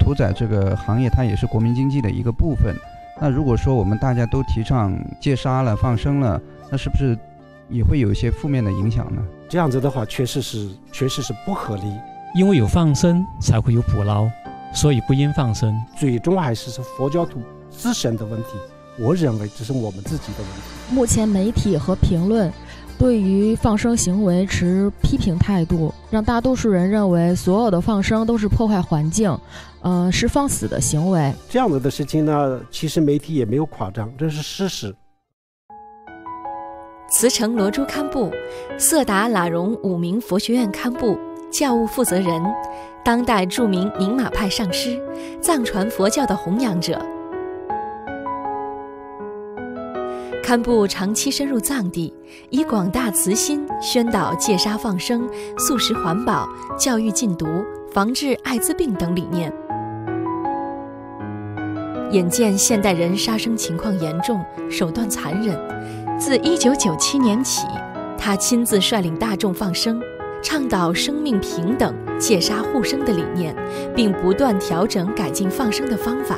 屠宰这个行业，它也是国民经济的一个部分。那如果说我们大家都提倡戒杀了、放生了，那是不是也会有一些负面的影响呢？这样子的话，确实是，确实是不合理。因为有放生才会有捕捞，所以不应放生。最终还是是佛教徒自身的问题，我认为这是我们自己的问题。目前媒体和评论对于放生行为持批评态度，让大多数人认为所有的放生都是破坏环境，呃，是放死的行为。这样子的事情呢，其实媒体也没有夸张，这是事实。慈城罗珠堪布、色达喇荣五明佛学院堪布。教务负责人，当代著名宁玛派上师，藏传佛教的弘扬者。堪布长期深入藏地，以广大慈心宣导戒杀放生、素食环保、教育禁毒、防治艾滋病等理念。眼见现代人杀生情况严重，手段残忍，自1997年起，他亲自率领大众放生。倡导生命平等、戒杀护生的理念，并不断调整改进放生的方法，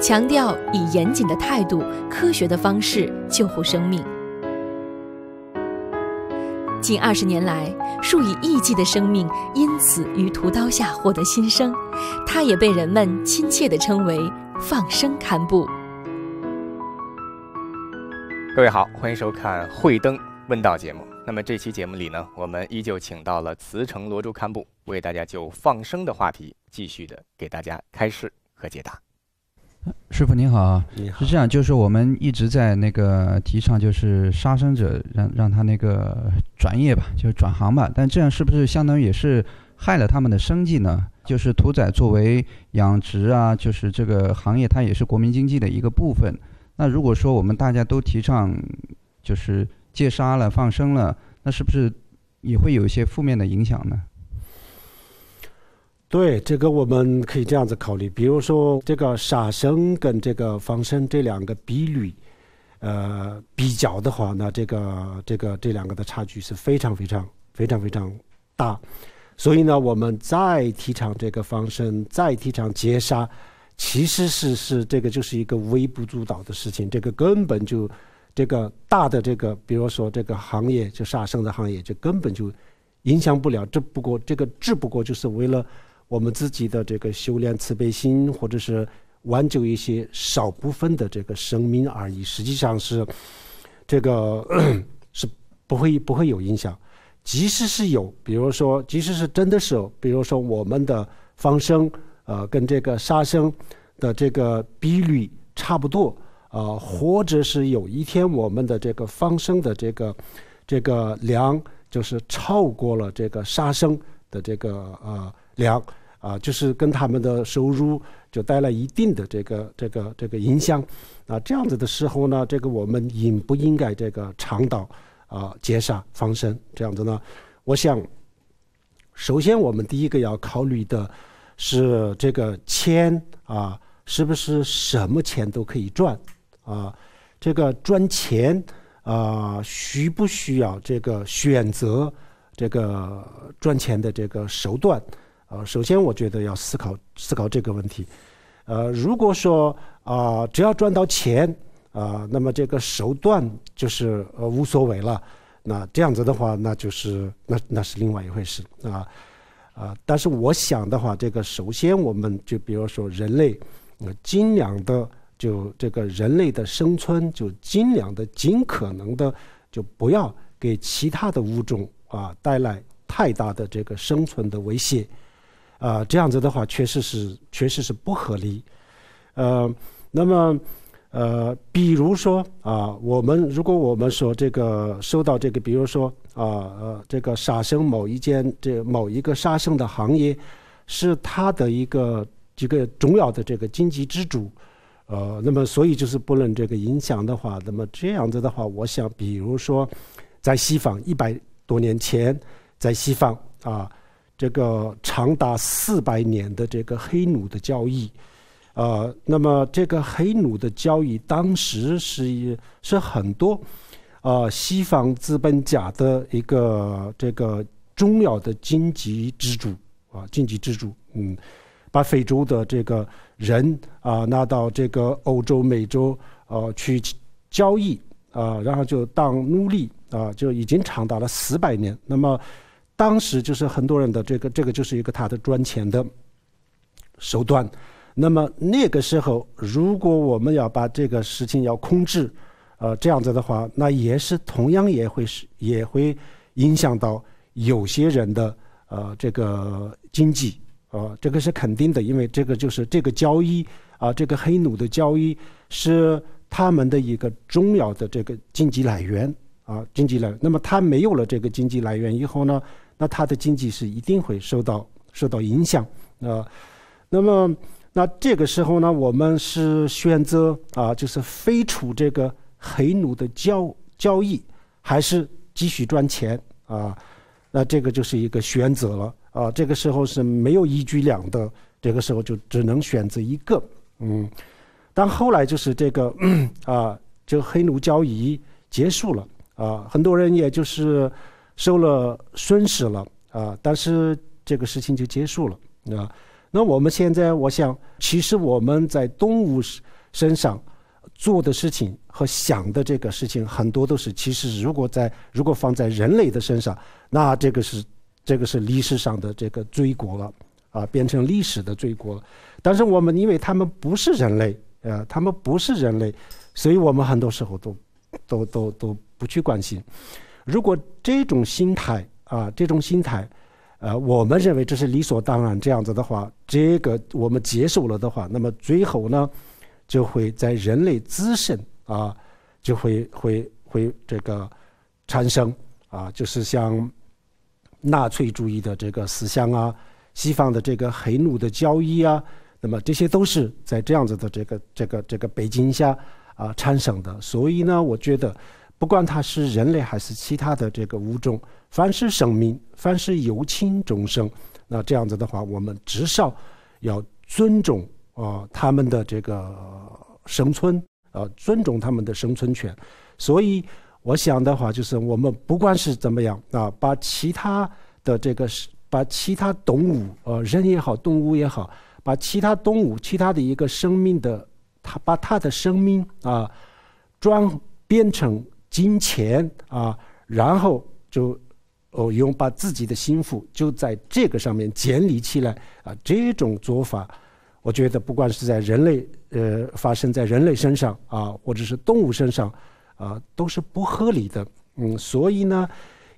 强调以严谨的态度、科学的方式救护生命。近二十年来，数以亿计的生命因此于屠刀下获得新生，他也被人们亲切地称为“放生堪布”。各位好，欢迎收看《慧灯问道》节目。那么这期节目里呢，我们依旧请到了慈城罗珠堪布，为大家就放生的话题继续的给大家开示和解答。师傅您好啊，你好。是这样，就是我们一直在那个提倡，就是杀生者让让他那个转业吧，就是转行吧。但这样是不是相当于也是害了他们的生计呢？就是屠宰作为养殖啊，就是这个行业它也是国民经济的一个部分。那如果说我们大家都提倡，就是。戒杀了放生了，那是不是也会有一些负面的影响呢？对这个我们可以这样子考虑，比如说这个杀生跟这个放生这两个比率，呃比较的话，那这个这个这两个的差距是非常非常非常非常大，所以呢，我们再提倡这个放生，再提倡截杀，其实是是这个就是一个微不足道的事情，这个根本就。这个大的，这个比如说这个行业就杀生的行业，就根本就影响不了。这不过这个只不过就是为了我们自己的这个修炼慈悲心，或者是挽救一些少部分的这个生命而已。实际上是这个是不会不会有影响。即使是有，比如说，即使是真的是，比如说我们的放生，呃，跟这个杀生的这个比率差不多。啊，或者是有一天我们的这个放生的这个，这个量就是超过了这个杀生的这个呃量，啊，就是跟他们的收入就带来一定的这个这个这个影响，啊，这样子的时候呢，这个我们应不应该这个倡导啊劫杀放生这样子呢？我想，首先我们第一个要考虑的是这个钱啊，是不是什么钱都可以赚？啊，这个赚钱啊，需不需要这个选择这个赚钱的这个手段？啊，首先我觉得要思考思考这个问题。呃，如果说啊，只要赚到钱啊，那么这个手段就是呃无所谓了。那这样子的话，那就是那那是另外一回事啊啊。但是我想的话，这个首先我们就比如说人类尽量的。就这个人类的生存，就尽量的、尽可能的，就不要给其他的物种啊带来太大的这个生存的威胁，啊，这样子的话确实是确实是不合理。呃，那么呃，比如说啊，我们如果我们说这个受到这个，比如说啊，呃，这个杀生某一间这某一个杀生的行业，是它的一个一个重要的这个经济支柱。呃，那么所以就是不能这个影响的话，那么这样子的话，我想，比如说，在西方一百多年前，在西方啊，这个长达四百年的这个黑奴的交易，呃，那么这个黑奴的交易当时是是很多，呃，西方资本家的一个这个重要的经济支柱啊，经济支柱，嗯。把非洲的这个人啊拿到这个欧洲、美洲啊去交易啊，然后就当奴隶啊，就已经长达了四百年。那么当时就是很多人的这个这个就是一个他的赚钱的手段。那么那个时候，如果我们要把这个事情要控制，呃，这样子的话，那也是同样也会是也会影响到有些人的呃这个经济。啊，这个是肯定的，因为这个就是这个交易啊，这个黑奴的交易是他们的一个重要的这个经济来源啊，经济来。源。那么他没有了这个经济来源以后呢，那他的经济是一定会受到受到影响。啊，那么那这个时候呢，我们是选择啊，就是废除这个黑奴的交交易，还是继续赚钱啊？那这个就是一个选择了。啊，这个时候是没有一举两得，这个时候就只能选择一个，嗯。但后来就是这个 啊，就黑奴交易结束了，啊，很多人也就是受了损失了，啊，但是这个事情就结束了。啊。那我们现在，我想，其实我们在动物身上做的事情和想的这个事情，很多都是其实如果在如果放在人类的身上，那这个是。这个是历史上的这个罪过了，啊，变成历史的罪过。但是我们，因为他们不是人类，啊，他们不是人类，所以我们很多时候都，都都都不去关心。如果这种心态啊，这种心态，呃，我们认为这是理所当然这样子的话，这个我们接受了的话，那么最后呢，就会在人类自身啊，就会会会这个产生啊，就是像。纳粹主义的这个思想啊，西方的这个黑奴的交易啊，那么这些都是在这样子的这个这个这个背景下啊产生的。所以呢，我觉得，不管它是人类还是其他的这个物种，凡是生命，凡是有情众生，那这样子的话，我们至少要尊重啊他们的这个生存，呃，尊重他们的生存权。所以。我想的话，就是我们不管是怎么样啊，把其他的这个是把其他动物，呃，人也好，动物也好，把其他动物、其他的一个生命的，他把他的生命啊，转变成金钱啊，然后就哦用把自己的幸福就在这个上面建立起来啊，这种做法，我觉得不管是在人类呃发生在人类身上啊，或者是动物身上。啊，都是不合理的，嗯，所以呢，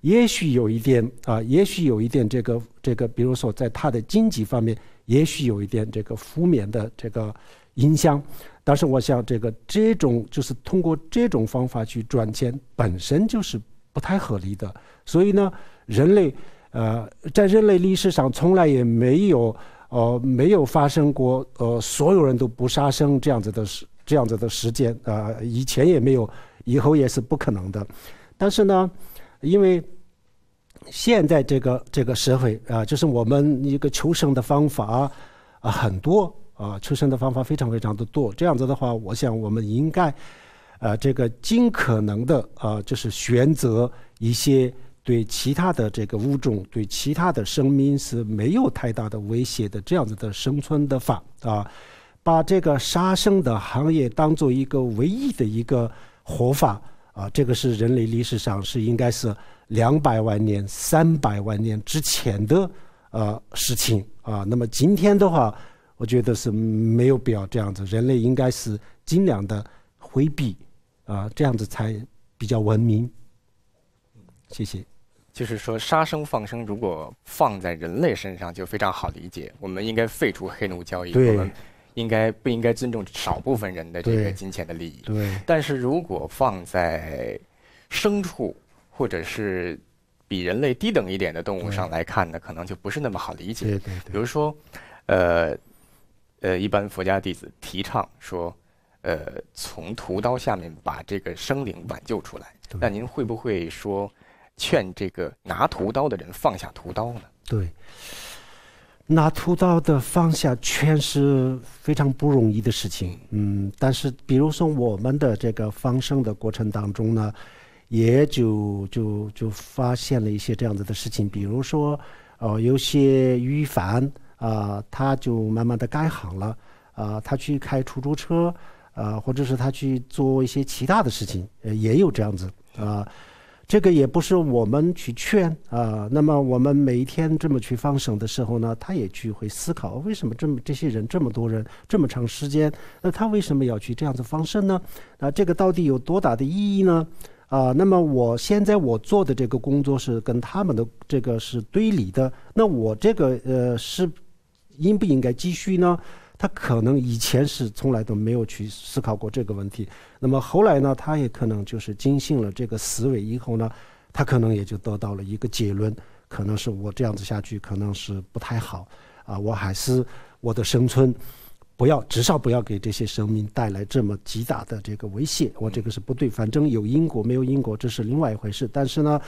也许有一点啊，也许有一点这个这个，比如说在他的经济方面，也许有一点这个负面的这个影响。但是我想，这个这种就是通过这种方法去赚钱，本身就是不太合理的。所以呢，人类，呃，在人类历史上从来也没有，呃，没有发生过，呃，所有人都不杀生这样子的事。这样子的时间啊，以前也没有，以后也是不可能的。但是呢，因为现在这个这个社会啊，就是我们一个求生的方法啊很多啊，求生的方法非常非常的多。这样子的话，我想我们应该啊这个尽可能的啊，就是选择一些对其他的这个物种、对其他的生命是没有太大的威胁的这样子的生存的法啊。把这个杀生的行业当做一个唯一的一个活法啊，这个是人类历史上是应该是两百万年、三百万年之前的呃事情啊。那么今天的话，我觉得是没有必要这样子，人类应该是尽量的回避啊，这样子才比较文明。谢谢。就是说杀生放生，如果放在人类身上就非常好理解，我们应该废除黑奴交易。对。应该不应该尊重少部分人的这个金钱的利益？对。但是如果放在牲畜或者是比人类低等一点的动物上来看呢，可能就不是那么好理解。对对。比如说，呃，呃，一般佛家弟子提倡说，呃，从屠刀下面把这个生灵挽救出来。那您会不会说，劝这个拿屠刀的人放下屠刀呢？对。拿屠刀的放下，全是非常不容易的事情。嗯，但是比如说我们的这个放生的过程当中呢，也就就就发现了一些这样子的事情，比如说，哦，有些鱼贩啊，他就慢慢的改行了，啊，他去开出租车，啊，或者是他去做一些其他的事情，呃，也有这样子啊。这个也不是我们去劝啊，那么我们每一天这么去放生的时候呢，他也去会思考，为什么这么这些人这么多人这么长时间，那他为什么要去这样子放生呢？啊，这个到底有多大的意义呢？啊，那么我现在我做的这个工作是跟他们的这个是对立的，那我这个呃是应不应该继续呢？他可能以前是从来都没有去思考过这个问题，那么后来呢，他也可能就是进信了这个思维以后呢，他可能也就得到了一个结论，可能是我这样子下去可能是不太好，啊，我还是我的生存，不要至少不要给这些生命带来这么极大的这个威胁，我这个是不对，反正有因果没有因果这是另外一回事，但是呢，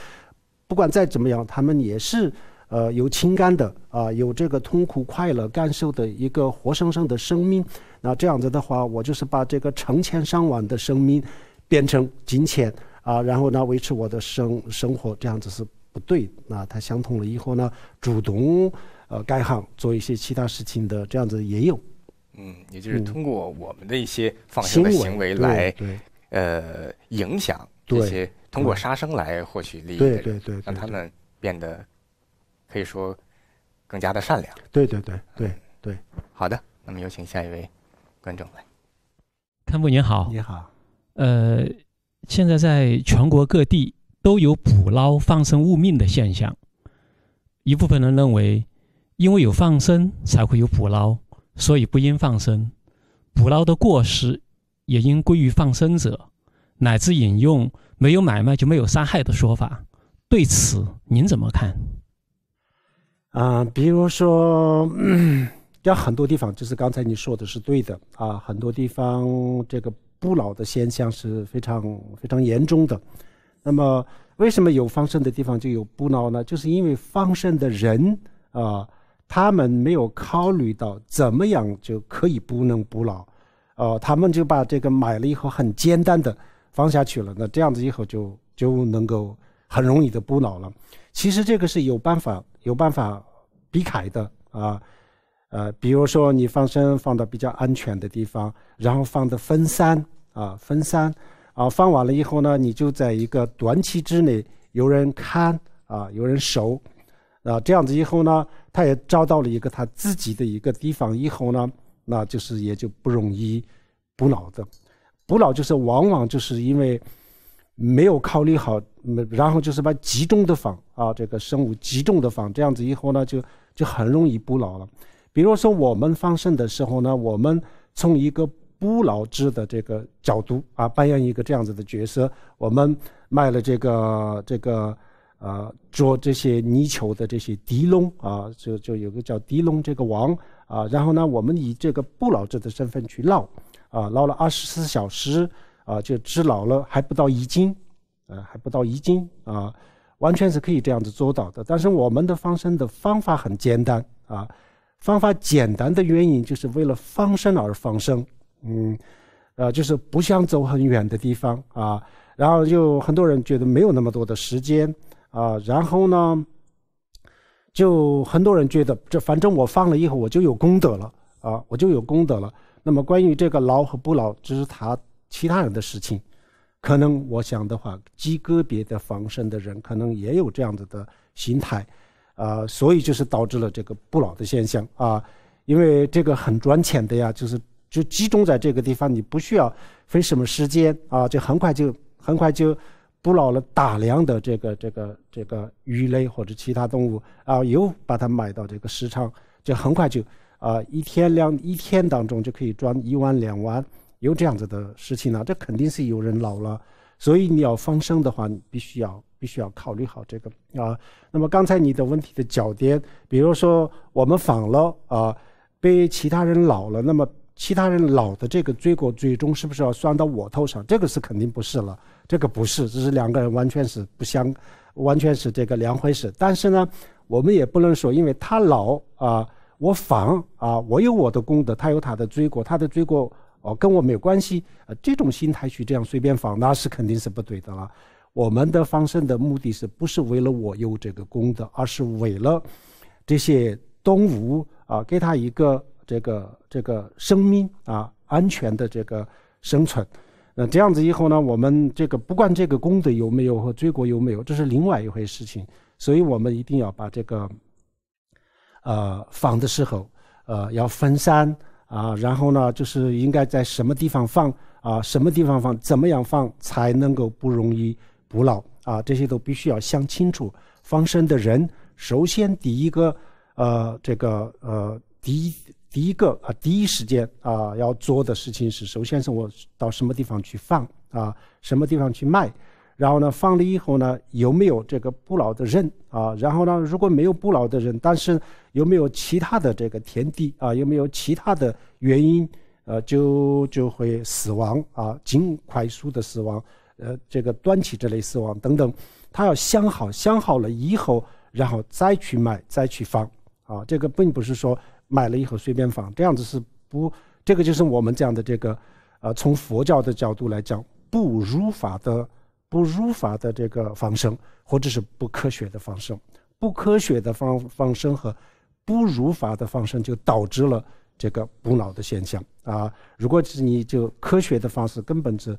不管再怎么样，他们也是。呃，有情感的啊，有这个痛苦、快乐感受的一个活生生的生命。那这样子的话，我就是把这个成千上万的生命变成金钱啊，然后呢，维持我的生生活，这样子是不对。那他想通了以后呢，主动呃改行做一些其他事情的，这样子也有。嗯，也就是通过我们的一些放行为来对呃影响这些通过杀生来获取利益的人，对对对，让他们变得。可以说，更加的善良。对对对对对，好的，那么有请下一位观众来。堪布您好，你好。呃，现在在全国各地都有捕捞放生误命的现象。一部分人认为，因为有放生才会有捕捞，所以不应放生。捕捞的过失也应归于放生者，乃至引用“没有买卖就没有杀害”的说法。对此，您怎么看？啊，比如说，要很多地方，就是刚才你说的是对的啊，很多地方这个不老的现象是非常非常严重的。那么，为什么有放生的地方就有不老呢？就是因为放生的人啊，他们没有考虑到怎么样就可以不能补脑，哦，他们就把这个买了以后很简单的放下去了，那这样子以后就就能够。很容易的补脑了，其实这个是有办法、有办法避开的啊。呃，比如说你放生放到比较安全的地方，然后放到分散啊，分散啊，放完了以后呢，你就在一个短期之内有人看啊，有人守啊，这样子以后呢，他也找到了一个他自己的一个地方，以后呢，那就是也就不容易补脑的。补脑就是往往就是因为。没有考虑好，没然后就是把集中的放啊，这个生物集中的放，这样子以后呢，就就很容易捕捞了。比如说我们放生的时候呢，我们从一个捕捞者的这个角度啊，扮演一个这样子的角色，我们卖了这个这个呃捉这些泥鳅的这些狄龙啊，就就有个叫狄龙这个王啊，然后呢，我们以这个捕捞者的身份去捞，啊捞了二十四小时。啊，就只老了还不到一斤，啊，还不到一斤啊，完全是可以这样子做到的。但是我们的放生的方法很简单啊，方法简单的原因就是为了放生而放生。嗯，呃，就是不想走很远的地方啊，然后就很多人觉得没有那么多的时间啊，然后呢，就很多人觉得，这反正我放了以后我就有功德了啊，我就有功德了。那么关于这个老和不老，只是他其他人的事情，可能我想的话，极个别的防身的人可能也有这样子的心态，啊，所以就是导致了这个不老的现象啊，因为这个很赚钱的呀，就是就集中在这个地方，你不需要费什么时间啊，就很快就很快就捕捞了大量的这个这个这个鱼类或者其他动物啊，又把它买到这个市场，就很快就啊一天两一天当中就可以赚一万两万。有这样子的事情呢？这肯定是有人老了，所以你要放生的话，你必须要必须要考虑好这个啊。那么刚才你的问题的焦点，比如说我们放了啊，被其他人老了，那么其他人老的这个罪过，最终是不是要算到我头上？这个是肯定不是了，这个不是，这是两个人完全是不相，完全是这个两回事。但是呢，我们也不能说，因为他老啊，我放啊，我有我的功德，他有他的罪过，他的罪过。哦，跟我没有关系，呃，这种心态去这样随便放，那是肯定是不对的了。我们的放生的目的是不是为了我有这个功德，而是为了这些动物啊，给他一个这个这个生命啊安全的这个生存。那这样子以后呢，我们这个不管这个功德有没有和罪过有没有，这是另外一回事情。所以我们一定要把这个，呃，放的时候，呃，要分散。啊，然后呢，就是应该在什么地方放啊，什么地方放，怎么样放才能够不容易捕捞啊？这些都必须要想清楚。放生的人，首先第一个，呃，这个呃，第一第一个啊，第一时间啊要做的事情是，首先是我到什么地方去放啊，什么地方去卖。然后呢，放了以后呢，有没有这个不老的人啊？然后呢，如果没有不老的人，但是有没有其他的这个田地啊？有没有其他的原因？呃，就就会死亡啊，尽快速的死亡，呃，这个端起这类死亡等等，他要想好，想好了以后，然后再去买，再去放啊。这个并不是说买了以后随便放，这样子是不，这个就是我们讲的这个，呃，从佛教的角度来讲，不如法的。不如法的这个放生，或者是不科学的放生，不科学的放放生和不如法的放生，就导致了这个补脑的现象啊！如果是你就科学的方式，根本是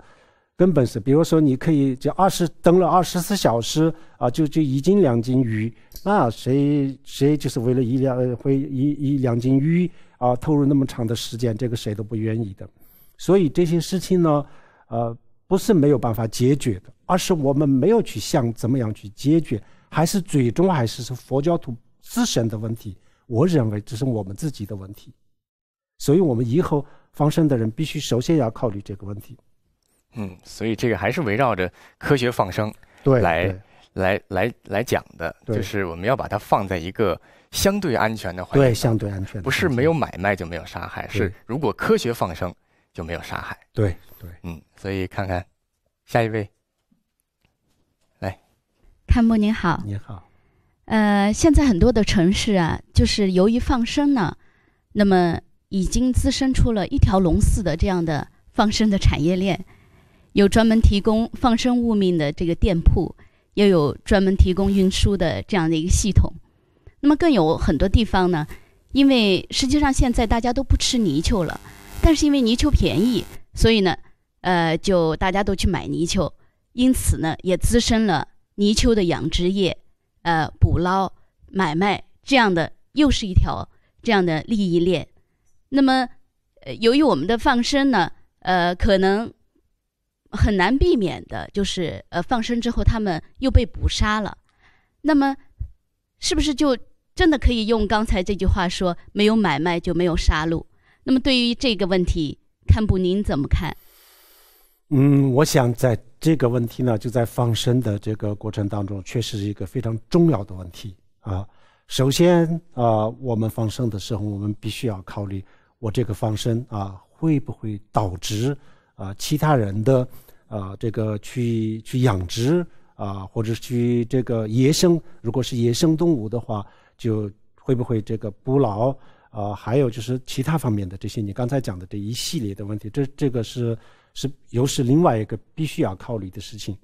根本是，比如说你可以就二十等了二十四小时啊，就就一斤两斤鱼，那谁谁就是为了一两，会一一两斤鱼啊，投入那么长的时间，这个谁都不愿意的。所以这些事情呢，呃。不是没有办法解决的，而是我们没有去想怎么样去解决，还是最终还是是佛教徒自身的问题。我认为这是我们自己的问题，所以我们以后放生的人必须首先要考虑这个问题。嗯，所以这个还是围绕着科学放生对来来来来讲的，就是我们要把它放在一个相对安全的环境，相对安全。不是没有买卖就没有杀害，是如果科学放生。就没有杀害，对对，嗯，所以看看下一位，来，看木您好，你好，呃，现在很多的城市啊，就是由于放生呢，那么已经滋生出了一条龙似的这样的放生的产业链，有专门提供放生物命的这个店铺，又有专门提供运输的这样的一个系统，那么更有很多地方呢，因为实际上现在大家都不吃泥鳅了。但是因为泥鳅便宜，所以呢，呃，就大家都去买泥鳅，因此呢，也滋生了泥鳅的养殖业，呃，捕捞、买卖这样的又是一条这样的利益链。那么，呃，由于我们的放生呢，呃，可能很难避免的就是，呃，放生之后他们又被捕杀了。那么，是不是就真的可以用刚才这句话说：没有买卖就没有杀戮？那么对于这个问题，堪布您怎么看？嗯，我想在这个问题呢，就在放生的这个过程当中，确实是一个非常重要的问题啊。首先啊，我们放生的时候，我们必须要考虑，我这个放生啊，会不会导致啊其他人的啊这个去去养殖啊，或者去这个野生，如果是野生动物的话，就会不会这个捕捞？啊，还有就是其他方面的这些，你刚才讲的这一系列的问题，这这个是是又是另外一个必须要考虑的事情。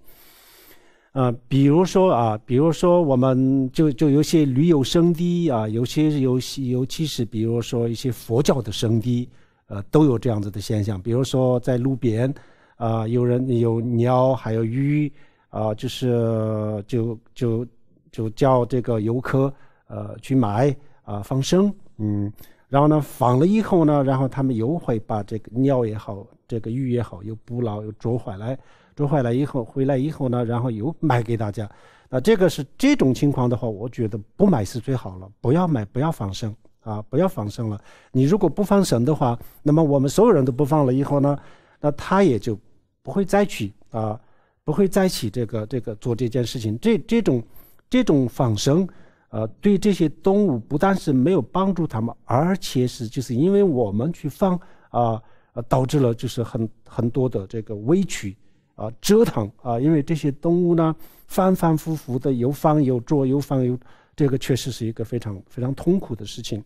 啊，比如说啊，比如说我们就就有些旅游胜地啊，有些游戏，尤其是比如说一些佛教的圣地，呃，都有这样子的现象。比如说在路边啊，有人有鸟，还有鱼啊，就是就就就叫这个游客呃去买啊放生。嗯，然后呢，放了以后呢，然后他们又会把这个鸟也好，这个鱼也好，又捕捞又捉回来，捉回来以后，回来以后呢，然后又卖给大家。那这个是这种情况的话，我觉得不买是最好了，不要买，不要仿生啊，不要仿生了。你如果不放生的话，那么我们所有人都不放了以后呢，那他也就不会再去啊，不会再去这个这个做这件事情。这这种这种仿生。呃，对这些动物不但是没有帮助他们，而且是就是因为我们去放啊，导致了就是很很多的这个委屈啊、折腾啊，因为这些动物呢，反反复复的又放又捉又放又，这个确实是一个非常非常痛苦的事情。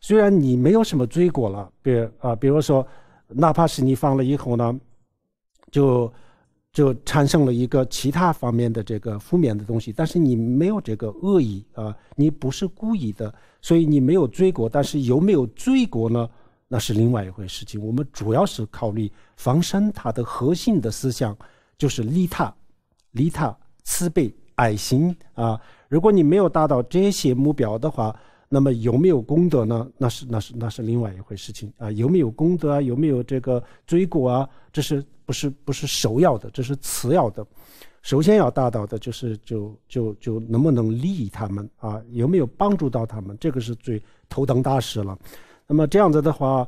虽然你没有什么罪过了，比啊，比如说哪怕是你放了以后呢，就。就产生了一个其他方面的这个负面的东西，但是你没有这个恶意啊，你不是故意的，所以你没有罪过。但是有没有罪过呢？那是另外一回事情。我们主要是考虑防身它的核心的思想，就是利他、利他、慈悲、爱心啊。如果你没有达到这些目标的话，那么有没有功德呢？那是那是那是另外一回事情啊！有没有功德啊？有没有这个追果啊？这是不是不是首要的？这是次要的。首先要达到的就是就就就能不能利益他们啊？有没有帮助到他们？这个是最头等大事了。那么这样子的话，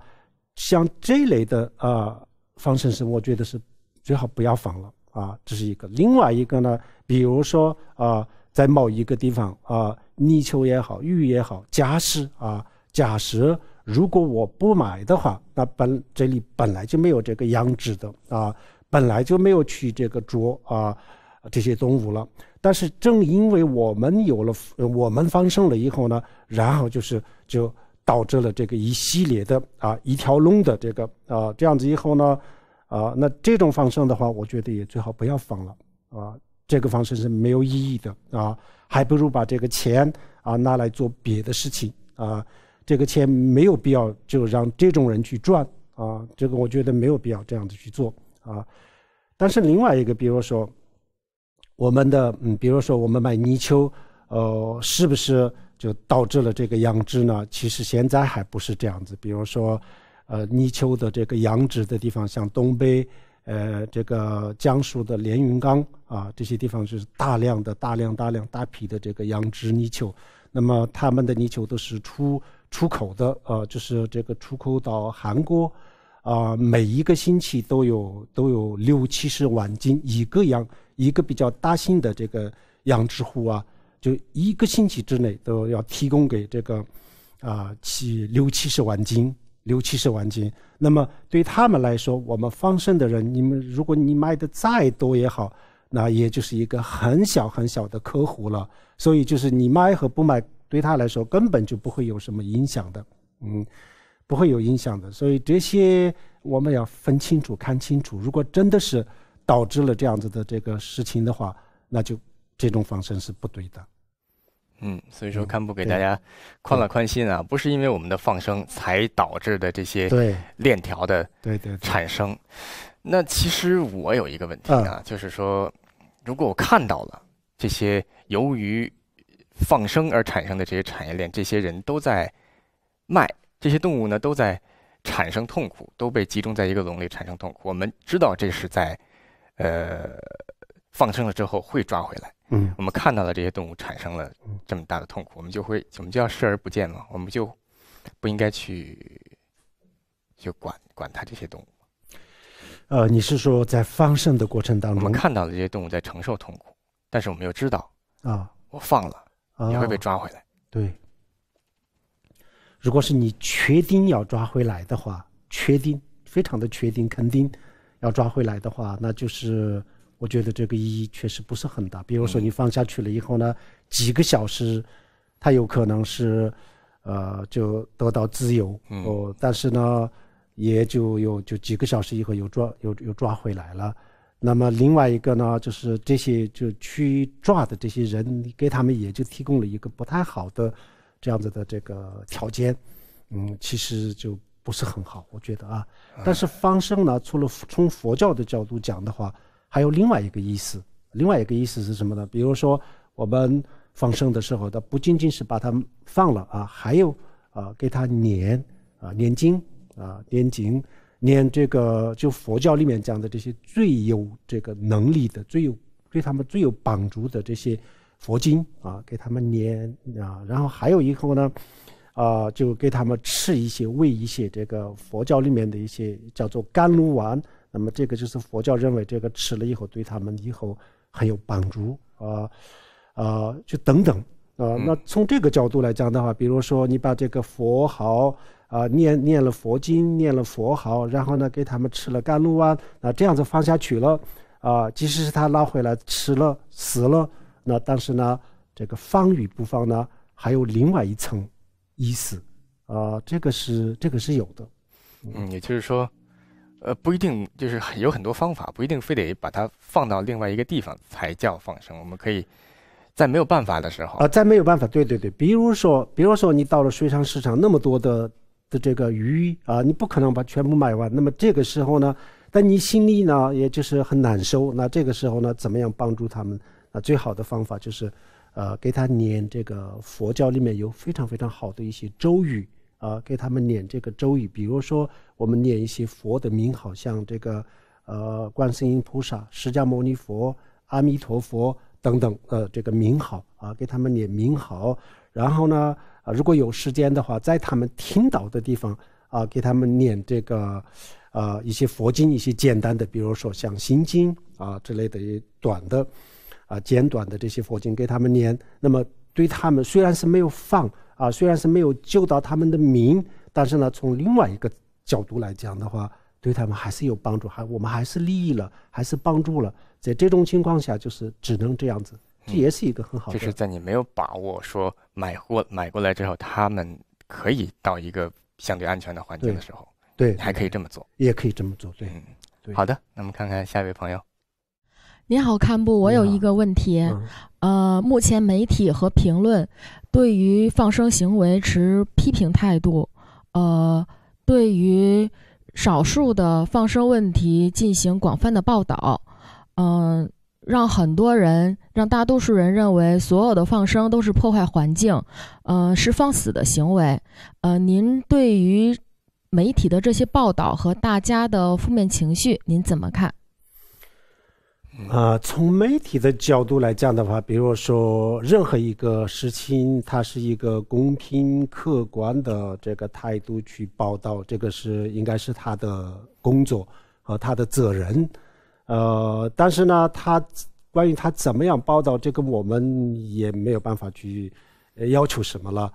像这类的啊方程式，我觉得是最好不要放了啊。这是一个。另外一个呢，比如说啊。在某一个地方啊，泥鳅也好，鱼也好，假使啊，假设如果我不买的话，那本这里本来就没有这个养殖的啊，本来就没有去这个捉啊这些动物了。但是正因为我们有了我们放生了以后呢，然后就是就导致了这个一系列的啊一条龙的这个啊这样子以后呢啊，那这种放生的话，我觉得也最好不要放了啊。这个方式是没有意义的啊，还不如把这个钱啊拿来做别的事情啊。这个钱没有必要就让这种人去赚啊，这个我觉得没有必要这样子去做啊。但是另外一个，比如说我们的嗯，比如说我们买泥鳅，呃，是不是就导致了这个养殖呢？其实现在还不是这样子。比如说，呃，泥鳅的这个养殖的地方，像东北。呃，这个江苏的连云港啊，这些地方就是大量的、大量、大量、大批的这个养殖泥鳅。那么他们的泥鳅都是出出口的，呃，就是这个出口到韩国，啊，每一个星期都有都有六七十万斤。一个养一个比较大型的这个养殖户啊，就一个星期之内都要提供给这个，啊，七六七十万斤。六七十万斤，那么对他们来说，我们放生的人，你们如果你卖的再多也好，那也就是一个很小很小的客户了。所以就是你卖和不卖，对他来说根本就不会有什么影响的，嗯，不会有影响的。所以这些我们要分清楚、看清楚。如果真的是导致了这样子的这个事情的话，那就这种放生是不对的。嗯，所以说堪布给大家宽了宽心啊，不是因为我们的放生才导致的这些链条的产生。那其实我有一个问题啊，就是说，如果我看到了这些由于放生而产生的这些产业链，这些人都在卖这些动物呢，都在产生痛苦，都被集中在一个笼里产生痛苦。我们知道这是在，呃。放生了之后会抓回来，嗯，我们看到了这些动物产生了这么大的痛苦，我们就会，我们就要视而不见了，我们就不应该去就管管它这些动物呃，你是说在放生的过程当中，我们看到了这些动物在承受痛苦，但是我们又知道啊，我放了也会被抓回来。对，如果是你确定要抓回来的话，确定非常的确定，肯定要抓回来的话，那就是。我觉得这个意义确实不是很大。比如说，你放下去了以后呢，几个小时，他有可能是，呃，就得到自由，哦，但是呢，也就有就几个小时以后又抓又又抓回来了。那么另外一个呢，就是这些就去抓的这些人，你给他们也就提供了一个不太好的这样子的这个条件，嗯，其实就不是很好，我觉得啊。但是方生呢，除了从佛教的角度讲的话。还有另外一个意思，另外一个意思是什么呢？比如说我们放生的时候，它不仅仅是把它放了啊，还有啊，给它念啊，念经啊，念经，念这个就佛教里面讲的这些最有这个能力的、最有对他们最有帮助的这些佛经啊，给他们念啊，然后还有以后呢，啊，就给他们吃一些喂一些这个佛教里面的一些叫做甘露丸。那么这个就是佛教认为这个吃了以后对他们以后很有帮助啊，啊，就等等啊。那从这个角度来讲的话，比如说你把这个佛号啊念念了佛经，念了佛号，然后呢给他们吃了甘露啊，那这样子放下去了啊，即使是他拉回来吃了死了，那但是呢这个放与不放呢，还有另外一层意思啊，这个是这个是有的。嗯，也就是说。呃，不一定，就是有很多方法，不一定非得把它放到另外一个地方才叫放生。我们可以，在没有办法的时候啊，在没有办法，对对对，比如说，比如说你到了水上市场那么多的的这个鱼啊，你不可能把全部买完，那么这个时候呢，但你心里呢，也就是很难受。那这个时候呢，怎么样帮助他们？那最好的方法就是，呃，给他念这个佛教里面有非常非常好的一些咒语。啊，给他们念这个咒语，比如说我们念一些佛的名号，像这个，呃，观世音菩萨、释迦牟尼佛、阿弥陀佛等等，呃，这个名号啊，给他们念名号。然后呢，啊，如果有时间的话，在他们听到的地方啊，给他们念这个，啊，一些佛经，一些简单的，比如说像心经啊之类的短的，啊，简短的这些佛经给他们念。那么对他们虽然是没有放。啊，虽然是没有救到他们的命，但是呢，从另外一个角度来讲的话，对他们还是有帮助，还我们还是利益了，还是帮助了。在这种情况下，就是只能这样子，这也是一个很好。的。就是在你没有把握说买货买过来之后，他们可以到一个相对安全的环境的时候，对，还可以这么做，也可以这么做，对，嗯，好的，那么看看下一位朋友。您好，看布，我有一个问题，呃，目前媒体和评论对于放生行为持批评态度，呃，对于少数的放生问题进行广泛的报道，嗯，让很多人，让大多数人认为所有的放生都是破坏环境，呃，是放死的行为，呃，您对于媒体的这些报道和大家的负面情绪，您怎么看？啊，从媒体的角度来讲的话，比如说任何一个事情，他是一个公平客观的这个态度去报道，这个是应该是他的工作和他的责任。呃，但是呢，他关于他怎么样报道，这个我们也没有办法去要求什么了。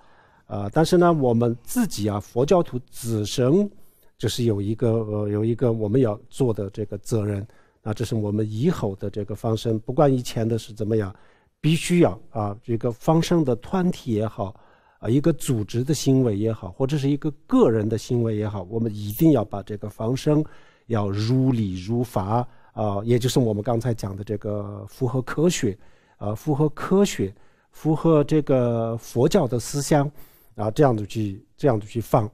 呃，但是呢，我们自己啊，佛教徒子身就是有一个有一个我们要做的这个责任。啊，这是我们以后的这个方生，不管以前的是怎么样，必须要啊，这个方生的团体也好，啊，一个组织的行为也好，或者是一个个人的行为也好，我们一定要把这个方生，要如理如法啊，也就是我们刚才讲的这个符合科学，啊，符合科学，符合这个佛教的思想，啊，这样子去，这样子去放，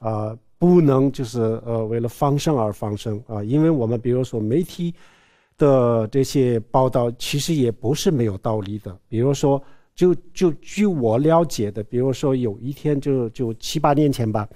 啊。不能就是呃为了放生而放生啊，因为我们比如说媒体的这些报道，其实也不是没有道理的。比如说，就就据我了解的，比如说有一天就就七八年前吧，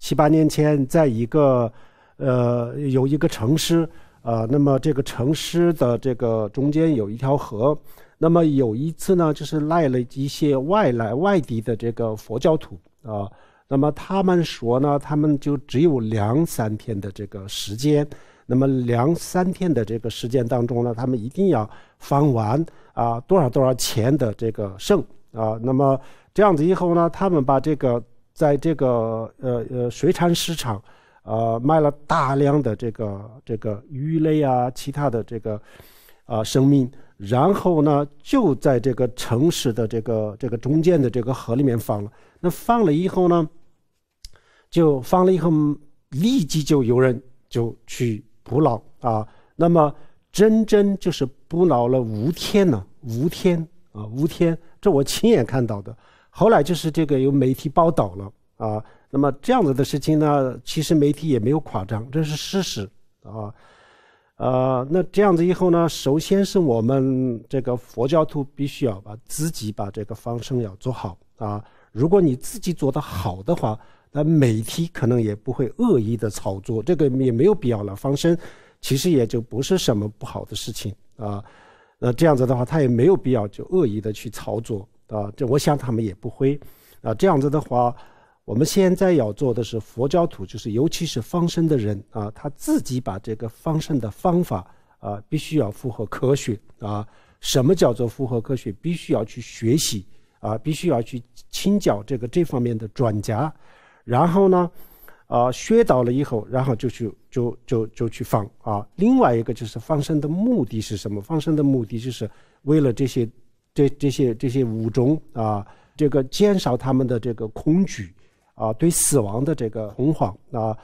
七八年前在一个呃有一个城市啊，那么这个城市的这个中间有一条河，那么有一次呢，就是来了一些外来外地的这个佛教徒啊。那么他们说呢，他们就只有两三天的这个时间。那么两三天的这个时间当中呢，他们一定要放完啊，多少多少钱的这个剩啊。那么这样子以后呢，他们把这个在这个呃呃水产市场啊卖了大量的这个这个鱼类啊，其他的这个啊生命，然后呢就在这个城市的这个这个中间的这个河里面放了。那放了以后呢，就放了以后，立即就有人就去捕捞啊。那么真真就是捕捞了五天呢，五天啊，五天，这我亲眼看到的。后来就是这个有媒体报道了啊。那么这样子的事情呢，其实媒体也没有夸张，这是事实啊。呃，那这样子以后呢，首先是我们这个佛教徒必须要把自己把这个放生要做好啊。如果你自己做得好的话，那媒体可能也不会恶意的操作，这个也没有必要了。方生，其实也就不是什么不好的事情啊。那这样子的话，他也没有必要就恶意的去炒作啊。这我想他们也不会啊。这样子的话，我们现在要做的是佛教徒，就是尤其是方生的人啊，他自己把这个方生的方法啊，必须要符合科学啊。什么叫做符合科学？必须要去学习。啊，必须要去清剿这个这方面的专家，然后呢，啊，学到了以后，然后就去就就就去放啊。另外一个就是放生的目的是什么？放生的目的就是为了这些这这些这些物种啊，这个减少他们的这个恐惧啊，对死亡的这个恐慌啊。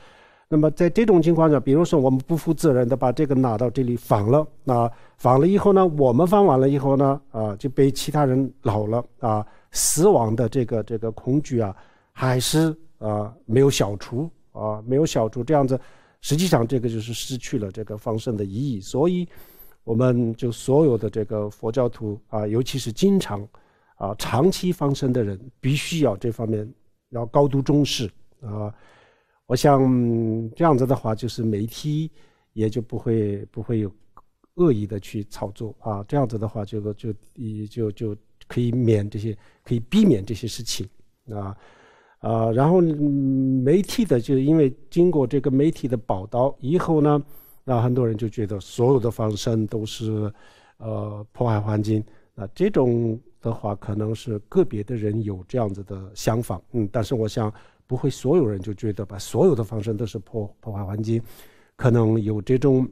那么在这种情况下，比如说我们不负责任的把这个拿到这里放了啊，放了以后呢，我们放完了以后呢，啊就被其他人老了啊，死亡的这个这个恐惧啊，还是啊没有消除啊，没有消除，这样子，实际上这个就是失去了这个放生的意义。所以，我们就所有的这个佛教徒啊，尤其是经常啊长期放生的人，必须要这方面要高度重视啊。我想这样子的话，就是媒体也就不会不会有恶意的去炒作啊，这样子的话，就说就就就可以免这些，可以避免这些事情啊啊，然后媒体的就因为经过这个媒体的报道以后呢，那很多人就觉得所有的放生都是呃破坏环境，那这种的话可能是个别的人有这样子的想法，嗯，但是我想。不会，所有人就觉得把所有的放生都是破破坏环境，可能有这种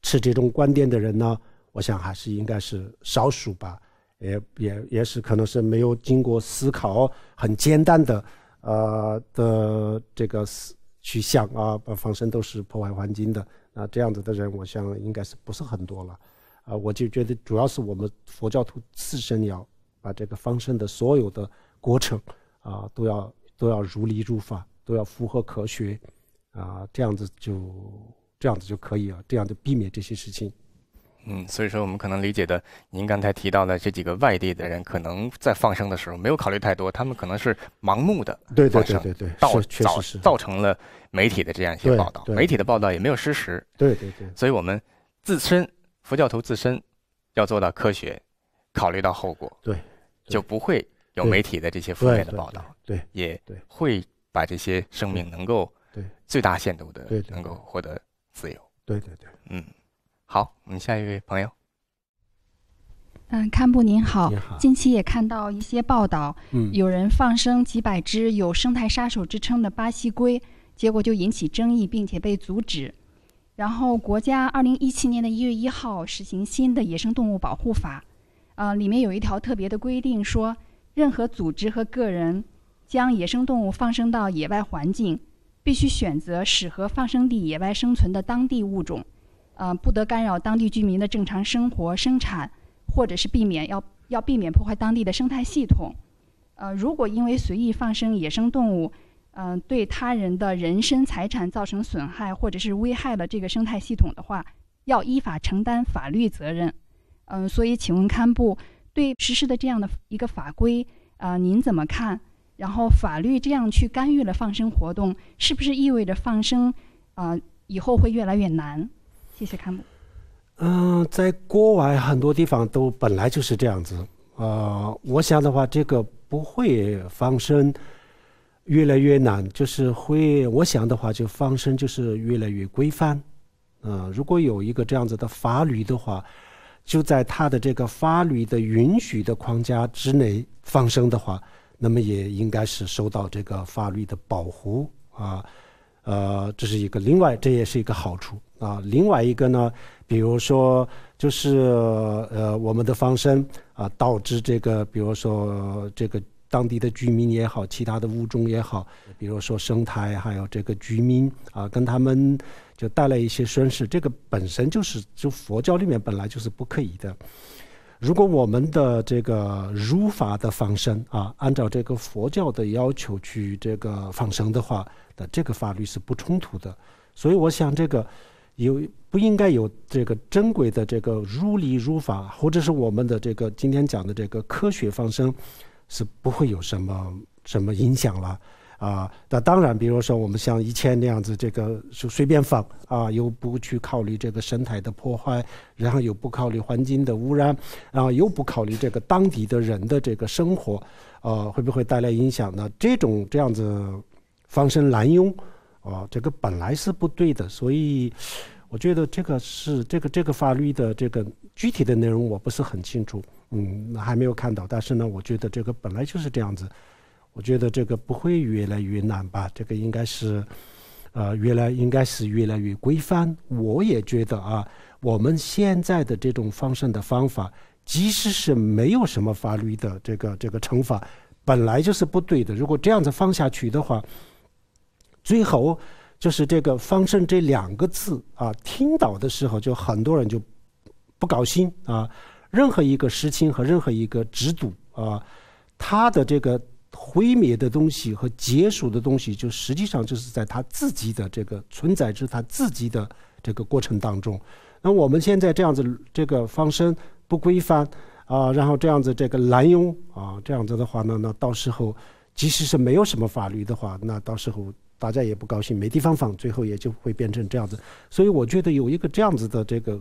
持这种观点的人呢，我想还是应该是少数吧，也也也是可能是没有经过思考，很简单的，呃的这个思去想啊，把放生都是破坏环境的，那这样子的人，我想应该是不是很多了，啊，我就觉得主要是我们佛教徒自身要把这个放生的所有的过程啊都要。都要如理如法，都要符合科学，啊，这样子就这样子就可以了，这样就避免这些事情。嗯，所以说我们可能理解的，您刚才提到的这几个外地的人，可能在放生的时候没有考虑太多，他们可能是盲目的放生，对致造成了媒体的这样一些报道。媒体的报道也没有失实。对对对。所以我们自身佛教徒自身要做到科学，考虑到后果，对，就不会。有媒体的这些负面的报道，对，也会把这些生命能够最大限度的能够获得自由。对对对，嗯，好，我们下一位朋友。嗯，堪布您好，近期也看到一些报道，嗯，有人放生几百只有生态杀手之称的巴西龟，结果就引起争议，并且被阻止。然后，国家二零一七年的一月一号实行新的野生动物保护法，呃，里面有一条特别的规定说。任何组织和个人将野生动物放生到野外环境，必须选择适合放生地野外生存的当地物种，呃，不得干扰当地居民的正常生活、生产，或者是避免要要避免破坏当地的生态系统。呃，如果因为随意放生野生动物，嗯，对他人的人身财产造成损害，或者是危害了这个生态系统的话，要依法承担法律责任。嗯，所以，请问堪布。对实施的这样的一个法规，啊，您怎么看？然后法律这样去干预了放生活动，是不是意味着放生，啊，以后会越来越难？谢谢，看姆。嗯，在国外很多地方都本来就是这样子，呃，我想的话，这个不会放生越来越难，就是会，我想的话就放生就是越来越规范，嗯，如果有一个这样子的法律的话。就在他的这个法律的允许的框架之内放生的话，那么也应该是受到这个法律的保护啊，呃，这是一个。另外，这也是一个好处啊。另外一个呢，比如说，就是呃，我们的放生啊，导致这个，比如说这个当地的居民也好，其他的物种也好，比如说生态还有这个居民啊，跟他们。就带来一些损失，这个本身就是就佛教里面本来就是不可以的。如果我们的这个儒法的放生啊，按照这个佛教的要求去这个放生的话，那这个法律是不冲突的。所以我想，这个有不应该有这个珍贵的这个儒理儒法，或者是我们的这个今天讲的这个科学放生，是不会有什么什么影响了。啊，那当然，比如说我们像以前那样子，这个就随便放啊，又不去考虑这个生态的破坏，然后又不考虑环境的污染，然后又不考虑这个当地的人的这个生活，呃，会不会带来影响呢？这种这样子放生滥用，啊，这个本来是不对的。所以，我觉得这个是这个这个法律的这个具体的内容我不是很清楚，嗯，还没有看到。但是呢，我觉得这个本来就是这样子。我觉得这个不会越来越难吧？这个应该是，呃，越来应该是越来越规范。我也觉得啊，我们现在的这种放生的方法，即使是没有什么法律的这个这个惩罚，本来就是不对的。如果这样子放下去的话，最后就是这个“放生”这两个字啊，听到的时候就很多人就不高兴啊。任何一个事情和任何一个制度啊，他的这个。毁灭的东西和结束的东西，就实际上就是在他自己的这个存在，之是他自己的这个过程当中。那我们现在这样子这个放生不规范啊，然后这样子这个滥用啊，这样子的话呢，那到时候即使是没有什么法律的话，那到时候大家也不高兴，没地方放，最后也就会变成这样子。所以我觉得有一个这样子的这个。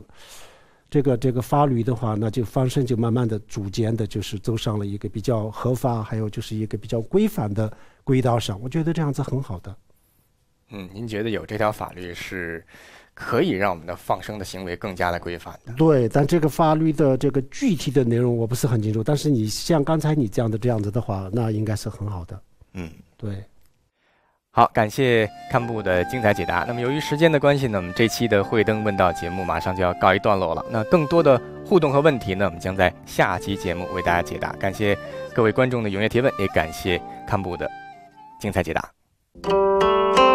这个这个法律的话，那就放生就慢慢的逐渐的，就是走上了一个比较合法，还有就是一个比较规范的轨道上。我觉得这样子很好的。嗯，您觉得有这条法律是可以让我们的放生的行为更加的规范的？对，但这个法律的这个具体的内容我不是很清楚。但是你像刚才你这样的这样子的话，那应该是很好的。嗯，对。好，感谢看布的精彩解答。那么，由于时间的关系呢，我们这期的《慧灯问道》节目马上就要告一段落了。那更多的互动和问题呢，我们将在下期节目为大家解答。感谢各位观众的踊跃提问，也感谢看布的精彩解答。